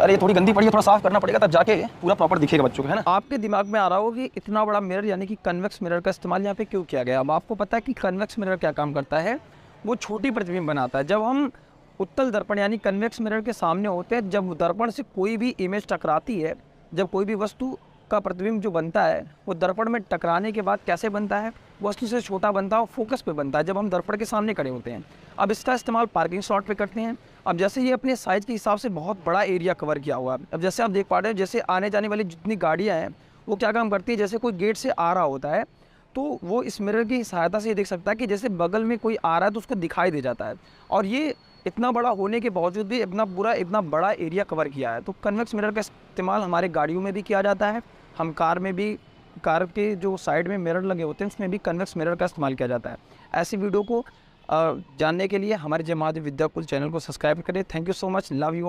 अरे ये थोड़ी गंदी पड़ी है थोड़ा साफ करना पड़ेगा तब जाके पूरा प्रॉपर दिखेगा बच्चों को है ना आपके दिमाग में आ रहा हो कि इतना बड़ा मिरर यानी कि कन्वेक्स मिरर का इस्तेमाल यहाँ पे क्यों किया गया अब आपको पता है कि कन्वेक्स मिरर क्या काम करता है वो छोटी प्रतिबिंब बनाता है जब हम उत्तल दर्पण यानी कन्वेक्स मिरर के सामने होते हैं जब दर्पण से कोई भी इमेज टकराती है जब कोई भी वस्तु का प्रतिबिंब जो बनता है वो दर्पण में टकराने के बाद कैसे बनता है वस्तु से छोटा बनता है और फोकस पे बनता है जब हम दर्पण के सामने खड़े होते हैं अब इसका इस्तेमाल पार्किंग स्लॉट पे करते हैं अब जैसे ये अपने साइज़ के हिसाब से बहुत बड़ा एरिया कवर किया हुआ है अब जैसे आप देख पा रहे हो जैसे आने जाने वाली जितनी गाड़ियाँ हैं वो क्या काम करती है जैसे कोई गेट से आ रहा होता है तो वो इस मिरर की सहायता से ये देख सकता है कि जैसे बगल में कोई आ रहा है तो उसको दिखाई दे जाता है और ये इतना बड़ा होने के बावजूद भी इतना पूरा इतना बड़ा एरिया कवर किया है तो कन्वेक्स मिरर का इस्तेमाल हमारे गाड़ियों में भी किया जाता है हम कार में भी कार के जो साइड में मिरर लगे होते हैं उसमें भी कन्वेक्स मिरर का इस्तेमाल किया जाता है ऐसी वीडियो को जानने के लिए हमारे जमात विद्याकुल चैनल को सब्सक्राइब करें thank you so much love you all